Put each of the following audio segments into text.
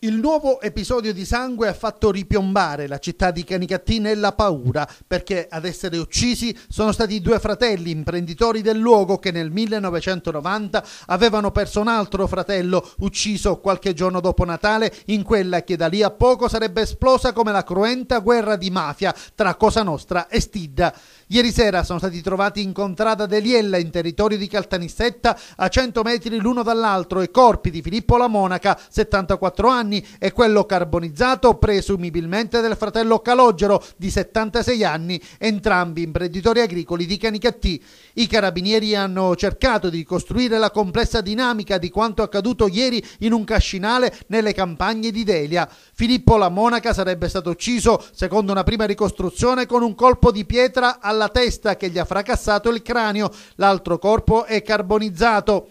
Il nuovo episodio di sangue ha fatto ripiombare la città di Canicattì nella paura, perché ad essere uccisi sono stati due fratelli imprenditori del luogo che nel 1990 avevano perso un altro fratello ucciso qualche giorno dopo Natale in quella che da lì a poco sarebbe esplosa come la cruenta guerra di mafia tra Cosa Nostra e Stidda. Ieri sera sono stati trovati in contrada Deliella in territorio di Caltanissetta a 100 metri l'uno dall'altro i corpi di Filippo La Monaca, 74 anni anni e quello carbonizzato presumibilmente del fratello Calogero di 76 anni, entrambi imprenditori agricoli di Canicattì. I carabinieri hanno cercato di ricostruire la complessa dinamica di quanto accaduto ieri in un cascinale nelle campagne di Delia. Filippo la monaca sarebbe stato ucciso, secondo una prima ricostruzione, con un colpo di pietra alla testa che gli ha fracassato il cranio. L'altro corpo è carbonizzato.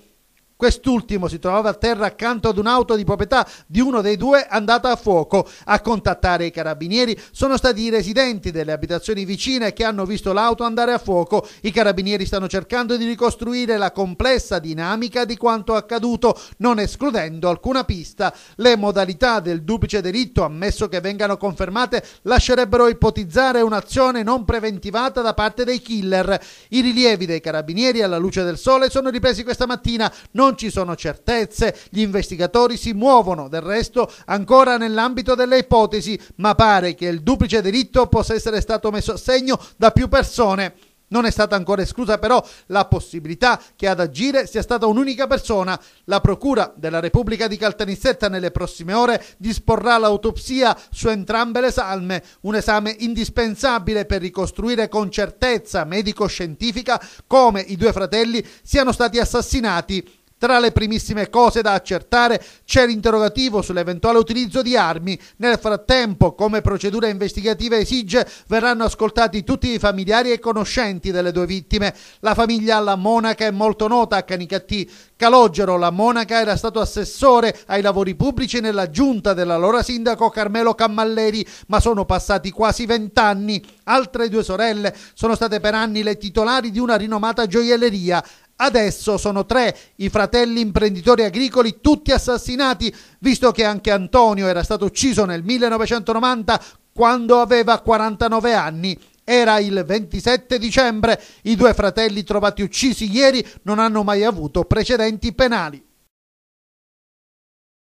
Quest'ultimo si trovava a terra accanto ad un'auto di proprietà di uno dei due andata a fuoco. A contattare i carabinieri sono stati i residenti delle abitazioni vicine che hanno visto l'auto andare a fuoco. I carabinieri stanno cercando di ricostruire la complessa dinamica di quanto accaduto, non escludendo alcuna pista. Le modalità del duplice delitto, ammesso che vengano confermate, lascerebbero ipotizzare un'azione non preventivata da parte dei killer. I rilievi dei carabinieri alla luce del sole sono ripresi questa mattina. Non non ci sono certezze, gli investigatori si muovono del resto ancora nell'ambito delle ipotesi, ma pare che il duplice delitto possa essere stato messo a segno da più persone. Non è stata ancora esclusa però la possibilità che ad agire sia stata un'unica persona. La Procura della Repubblica di Caltanissetta nelle prossime ore disporrà l'autopsia su entrambe le salme, un esame indispensabile per ricostruire con certezza medico-scientifica come i due fratelli siano stati assassinati. Tra le primissime cose da accertare c'è l'interrogativo sull'eventuale utilizzo di armi. Nel frattempo, come procedura investigativa esige, verranno ascoltati tutti i familiari e conoscenti delle due vittime. La famiglia La monaca è molto nota a Canicattì. Calogero, la monaca, era stato assessore ai lavori pubblici nella giunta dell'allora sindaco Carmelo Cammalleri, ma sono passati quasi vent'anni. Altre due sorelle sono state per anni le titolari di una rinomata gioielleria. Adesso sono tre i fratelli imprenditori agricoli, tutti assassinati, visto che anche Antonio era stato ucciso nel 1990 quando aveva 49 anni. Era il 27 dicembre, i due fratelli trovati uccisi ieri non hanno mai avuto precedenti penali.